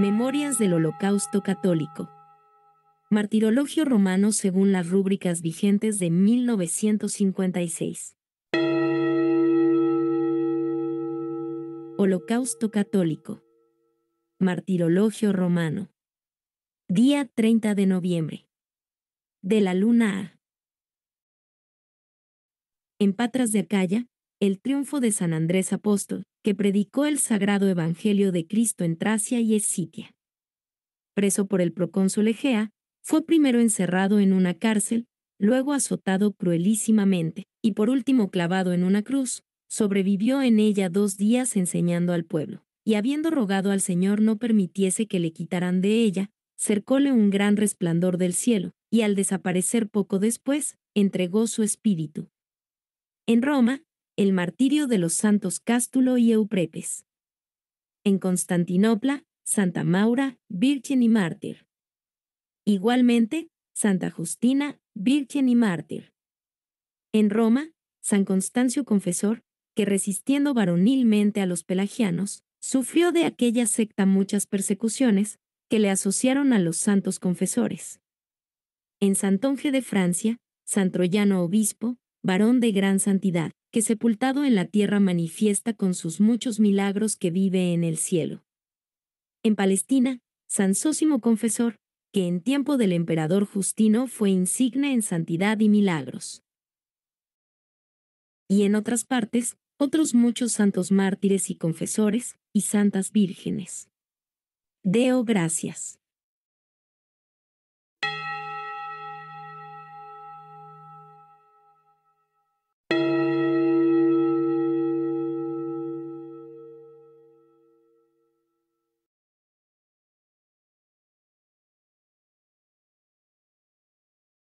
Memorias del Holocausto Católico. Martirologio romano según las rúbricas vigentes de 1956. Holocausto Católico. Martirologio romano. Día 30 de noviembre. De la luna a. En Patras de Acaya, el triunfo de San Andrés Apóstol, que predicó el sagrado evangelio de Cristo en Tracia y Escitia. Preso por el procónsul Egea, fue primero encerrado en una cárcel, luego azotado cruelísimamente, y por último clavado en una cruz, sobrevivió en ella dos días enseñando al pueblo, y habiendo rogado al Señor no permitiese que le quitaran de ella, cercóle un gran resplandor del cielo, y al desaparecer poco después, entregó su espíritu. En Roma, el martirio de los santos Cástulo y Euprepes. En Constantinopla, Santa Maura, Virgen y Mártir. Igualmente, Santa Justina, Virgen y Mártir. En Roma, San Constancio Confesor, que resistiendo varonilmente a los pelagianos, sufrió de aquella secta muchas persecuciones que le asociaron a los santos confesores. En Santonge de Francia, San Troyano Obispo, varón de gran santidad, que sepultado en la tierra manifiesta con sus muchos milagros que vive en el cielo. En Palestina, San confesor, que en tiempo del emperador Justino fue insigne en santidad y milagros. Y en otras partes, otros muchos santos mártires y confesores, y santas vírgenes. Deo gracias.